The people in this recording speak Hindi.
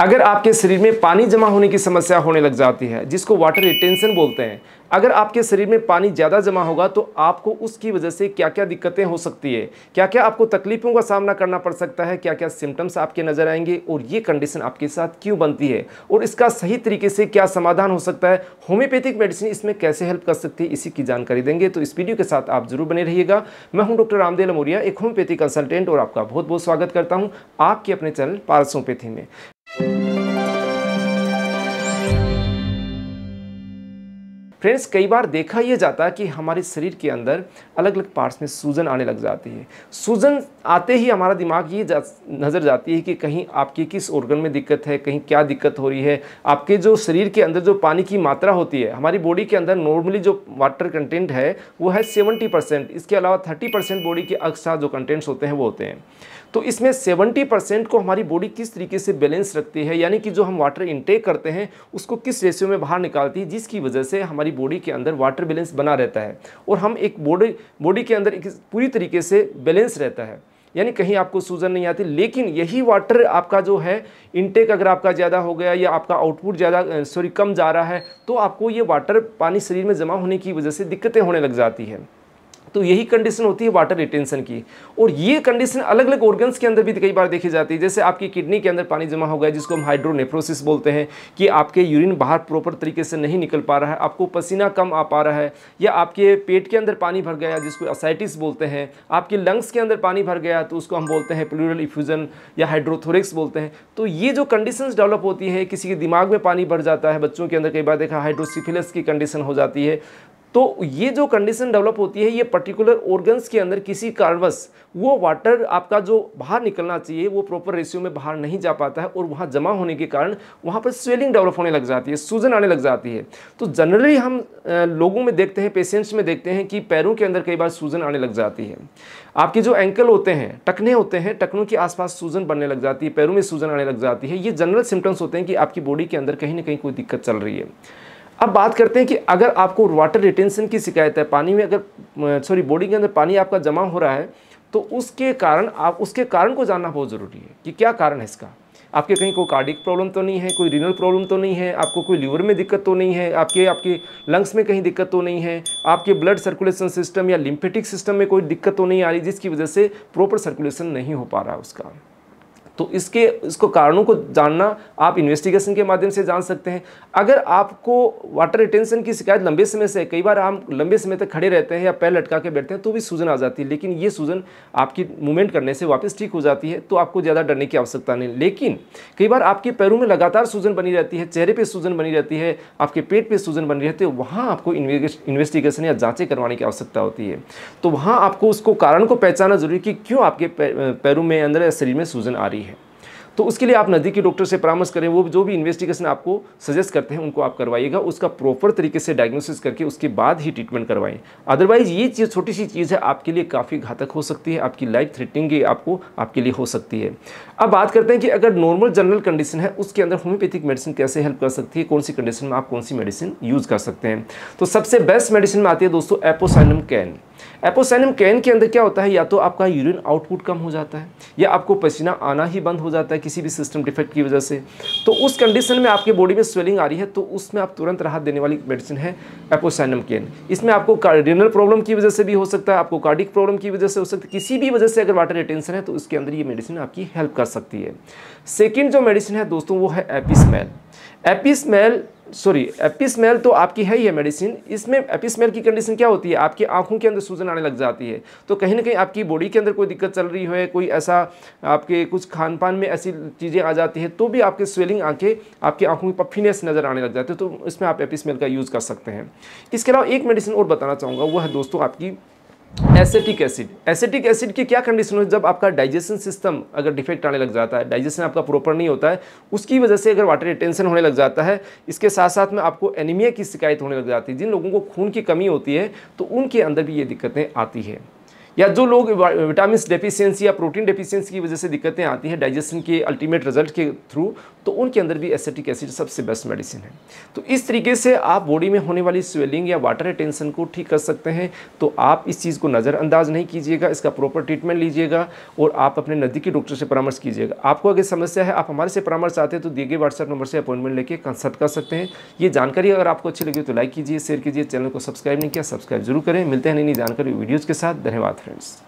अगर आपके शरीर में पानी जमा होने की समस्या होने लग जाती है जिसको वाटर रिटेंशन बोलते हैं अगर आपके शरीर में पानी ज़्यादा जमा होगा तो आपको उसकी वजह से क्या क्या दिक्कतें हो सकती है क्या क्या आपको तकलीफ़ों का सामना करना पड़ सकता है क्या क्या सिम्टम्स आपके नज़र आएंगे और ये कंडीशन आपके साथ क्यों बनती है और इसका सही तरीके से क्या समाधान हो सकता है होम्योपैथिक मेडिसिन इसमें कैसे हेल्प कर सकती है इसी की जानकारी देंगे तो इस वीडियो के साथ आप जरूर बने रहिएगा मैं हूँ डॉक्टर रामदेव लमोरिया एक होम्योपैथी कंसल्टेंट और आपका बहुत बहुत स्वागत करता हूँ आपके अपने चैनल पारसोपैथी में फ्रेंड्स कई बार देखा यह जाता है कि हमारे शरीर के अंदर अलग अलग पार्ट्स में सूजन आने लग जाती है सूजन आते ही हमारा दिमाग ये जा, नज़र जाती है कि कहीं आपकी किस ऑर्गन में दिक्कत है कहीं क्या दिक्कत हो रही है आपके जो शरीर के अंदर जो पानी की मात्रा होती है हमारी बॉडी के अंदर नॉर्मली जो वाटर कंटेंट है वो है सेवेंटी इसके अलावा थर्टी बॉडी के अक्सर जो कंटेंट्स होते हैं वो होते हैं तो इसमें 70 परसेंट को हमारी बॉडी किस तरीके से बैलेंस रखती है यानी कि जो हम वाटर इनटेक करते हैं उसको किस रेशियो में बाहर निकालती है जिसकी वजह से हमारी बॉडी के अंदर वाटर बैलेंस बना रहता है और हम एक बॉडी बॉडी के अंदर एक पूरी तरीके से बैलेंस रहता है यानी कहीं आपको सूजन नहीं आती लेकिन यही वाटर आपका जो है इनटेक अगर आपका ज़्यादा हो गया या आपका आउटपुट ज़्यादा सॉरी कम जा रहा है तो आपको ये वाटर पानी शरीर में जमा होने की वजह से दिक्कतें होने लग जाती हैं तो यही कंडीशन होती है वाटर रिटेंशन की और ये कंडीशन अलग अलग ऑर्गन्स के अंदर भी कई बार देखी जाती है जैसे आपकी किडनी के अंदर पानी जमा हो गया जिसको हम हाइड्रोनेफ्रोसिस बोलते हैं कि आपके यूरिन बाहर प्रॉपर तरीके से नहीं निकल पा रहा है आपको पसीना कम आ पा रहा है या आपके पेट के अंदर पानी भर गया जिसको असाइटिस बोलते हैं आपके लंग्स के अंदर पानी भर गया तो उसको हम बोलते हैं प्लूरल इफ्यूज़न या हाइड्रोथोरिक्स बोलते हैं तो ये जो कंडीशन डेवलप होती है किसी के दिमाग में पानी भर जाता है बच्चों के अंदर कई बार देखा हाइड्रोसिफिलस की कंडीशन हो जाती है तो ये जो कंडीशन डेवलप होती है ये पर्टिकुलर ऑर्गन्स के अंदर किसी कारणवश वो वाटर आपका जो बाहर निकलना चाहिए वो प्रॉपर रेशियो में बाहर नहीं जा पाता है और वहाँ जमा होने के कारण वहाँ पर स्वेलिंग डेवलप होने लग जाती है सूजन आने लग जाती है तो जनरली हम लोगों में देखते हैं पेशेंट्स में देखते हैं कि पैरों के अंदर कई बार सूजन आने लग जाती है आपके जो एंकल होते हैं टकने होते हैं टकनों के आसपास सूजन बनने लग जाती है पैरों में सूजन आने लग जाती है ये जनरल सिम्टम्स होते हैं कि आपकी बॉडी के अंदर कहीं ना कहीं कोई दिक्कत चल रही है अब बात करते हैं कि अगर आपको वाटर रिटेंशन की शिकायत है पानी में अगर सॉरी बॉडी के अंदर पानी आपका जमा हो रहा है तो उसके कारण आप उसके कारण को जानना बहुत ज़रूरी है कि क्या कारण है इसका आपके कहीं कोई कार्डिक प्रॉब्लम तो नहीं है कोई रीनल प्रॉब्लम तो नहीं है आपको कोई लीवर में दिक्कत तो नहीं है आपके आपके लंग्स में कहीं दिक्कत तो नहीं है आपके ब्लड सर्कुलेशन सिस्टम या लिम्फेटिक सिस्टम में कोई दिक्कत तो नहीं आ रही जिसकी वजह से प्रॉपर सर्कुलेशन नहीं हो पा रहा उसका तो इसके इसको कारणों को जानना आप इन्वेस्टिगेशन के माध्यम से जान सकते हैं अगर आपको वाटर रिटेंशन की शिकायत लंबे समय से कई बार हम लंबे समय तक खड़े रहते हैं या पैर लटका के बैठते हैं तो भी सूजन आ जाती है लेकिन ये सूजन आपकी मूवमेंट करने से वापस ठीक हो जाती है तो आपको ज़्यादा डरने की आवश्यकता नहीं लेकिन कई बार आपके पैरों में लगातार सूजन बनी रहती है चेहरे पर सूजन बनी रहती है आपके पेट पर सूजन बनी रहती है तो वहाँ आपको इन्वेस्टिगेशन या जाँचें करवाने की आवश्यकता होती है तो वहाँ आपको उसको कारण को पहचाना जरूरी कि क्यों आपके पैरों में अंदर या शरीर में सूजन आ रही है तो उसके लिए आप नज़दीकी डॉक्टर से परामर्श करें वो जो भी इन्वेस्टिगेशन आपको सजेस्ट करते हैं उनको आप करवाइएगा उसका प्रॉपर तरीके से डायग्नोसिस करके उसके बाद ही ट्रीटमेंट करवाएं अदरवाइज़ ये चीज़ छोटी सी चीज़ है आपके लिए काफ़ी घातक हो सकती है आपकी लाइफ थ्रेटनिंग आपको आपके लिए हो सकती है अब बात करते हैं कि अगर नॉर्मल जनरल कंडीशन है उसके अंदर होम्योपैथिक मेडिसिन कैसे हेल्प कर सकती है कौन सी कंडीशन में आप कौन सी मेडिसिन यूज़ कर सकते हैं तो सबसे बेस्ट मेडिसिन में आती है दोस्तों एपोसाइनम कैन एपोसाइनम कैन के अंदर क्या होता है या तो आपका यूरिन आउटपुट कम हो जाता है या आपको पसीना आना ही बंद हो जाता है किसी भी सिस्टम डिफेक्ट की वजह से तो उस कंडीशन में आपके बॉडी में स्वेलिंग आ रही है तो उसमें आप तुरंत राहत देने वाली मेडिसिन है एपोसाइनम कैन इसमें आपको कार्डिनल प्रॉब्लम की वजह से भी हो सकता है आपको कार्डिक प्रॉब्लम की वजह से हो सकता है किसी भी वजह से अगर वाटर रिटेंशन है तो उसके अंदर ये मेडिसिन आपकी हेल्प कर सकती है सेकेंड जो मेडिसिन है दोस्तों वो है एपिसमेल एपिसमेल सॉरी एपिसमेल तो आपकी है ही है मेडिसिन इसमें एपिसमेल की कंडीशन क्या होती है आपकी आंखों के अंदर सूजन आने लग जाती है तो कहीं ना कहीं आपकी बॉडी के अंदर कोई दिक्कत चल रही है कोई ऐसा आपके कुछ खान पान में ऐसी चीज़ें आ जाती है तो भी आपके स्वेलिंग आंखें आपकी आंखों की पफीनेस नज़र आने लग जाती है तो इसमें आप एपिसमेल का यूज़ कर सकते हैं इसके अलावा एक मेडिसिन और बताना चाहूँगा वह है दोस्तों आपकी एसेटिक एसिड एसेटिक एसिड की क्या कंडीशन होती है जब आपका डाइजेशन सिस्टम अगर डिफेक्ट आने लग जाता है डाइजेशन आपका प्रॉपर नहीं होता है उसकी वजह से अगर वाटर रिटेंशन होने लग जाता है इसके साथ साथ में आपको एनीमिया की शिकायत होने लग जाती है जिन लोगों को खून की कमी होती है तो उनके अंदर भी ये दिक्कतें आती हैं या जो लोग विटामिन डेफिशियंसी या प्रोटीन डेफिशियंसी की वजह से दिक्कतें आती हैं डाइजेशन के अल्टीमेट रिजल्ट के थ्रू तो उनके अंदर भी एसेटिक एसिड सबसे बेस्ट मेडिसिन है तो इस तरीके से आप बॉडी में होने वाली स्वेलिंग या वाटर टेंशन को ठीक कर सकते हैं तो आप इस चीज़ को नज़रअंदाज नहीं कीजिएगा इसका प्रॉपर ट्रीटमेंट लीजिएगा और आप अपने नज़दीकी डॉक्टर से परामर्श कीजिएगा आपको अगर समस्या है आप हमारे से परामर्श आते हैं तो दिए गए व्हाट्सएप नंबर से अपॉइंटमेंट लेके कंसल्ट कर सकते हैं ये जानकारी अगर आपको अच्छी लगी तो लाइक कीजिए शेयर कीजिए चैनल को सब्सक्राइब नहीं किया सब्सक्राइब जरूर करें मिलते हैं नई नई जानकारी वीडियोज़ के साथ धन्यवाद difference.